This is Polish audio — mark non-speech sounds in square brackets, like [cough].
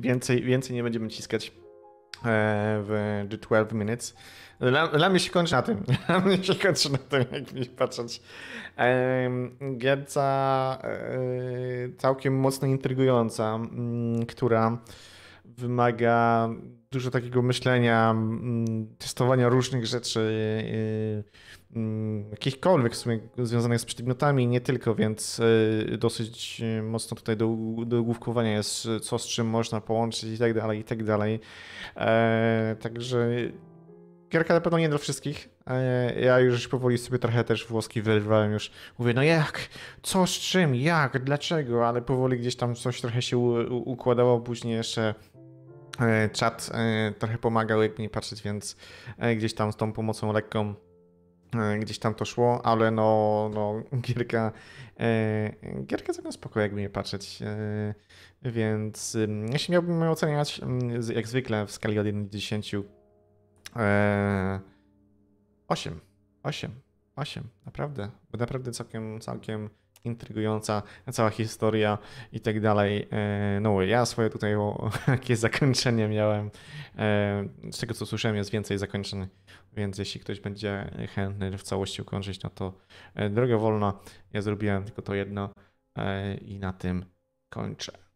Więcej, więcej nie będziemy ciskać e, w the 12 minutes. Dla, dla mnie się kończy na tym. [laughs] Dla mnie się kończy na tym, jak mi patrzeć. Gierca e, całkiem mocno intrygująca, mm, która wymaga dużo takiego myślenia, mm, testowania różnych rzeczy, mm, jakichkolwiek w sumie związanych z przedmiotami, nie tylko, więc y, dosyć y, mocno tutaj do, do główkowania jest, y, co z czym można połączyć i tak dalej, i tak dalej. E, także Gierka na pewno nie dla wszystkich. E, ja już powoli sobie trochę też włoski wyrwałem już. Mówię, no jak? Co z czym? Jak? Dlaczego? Ale powoli gdzieś tam coś trochę się układało. Później jeszcze E, czat e, trochę pomagał, jak nie patrzeć, więc e, gdzieś tam z tą pomocą lekką gdzieś tam to szło, ale no, no [laughs] gierka, gierka całkiem spoko, mi nie patrzeć. więc jeśli miałbym oceniać, jak zwykle w skali od 1 do 10, 8. 8. 8, naprawdę. Bo naprawdę całkiem, całkiem intrygująca cała historia i tak dalej. E, no, ja swoje tutaj [laughs] jakieś zakończenie miałem. E, z tego co słyszałem, jest więcej zakończeń, więc jeśli ktoś będzie chętny w całości ukończyć, no to e, droga wolna. Ja zrobiłem tylko to jedno i na tym kończę.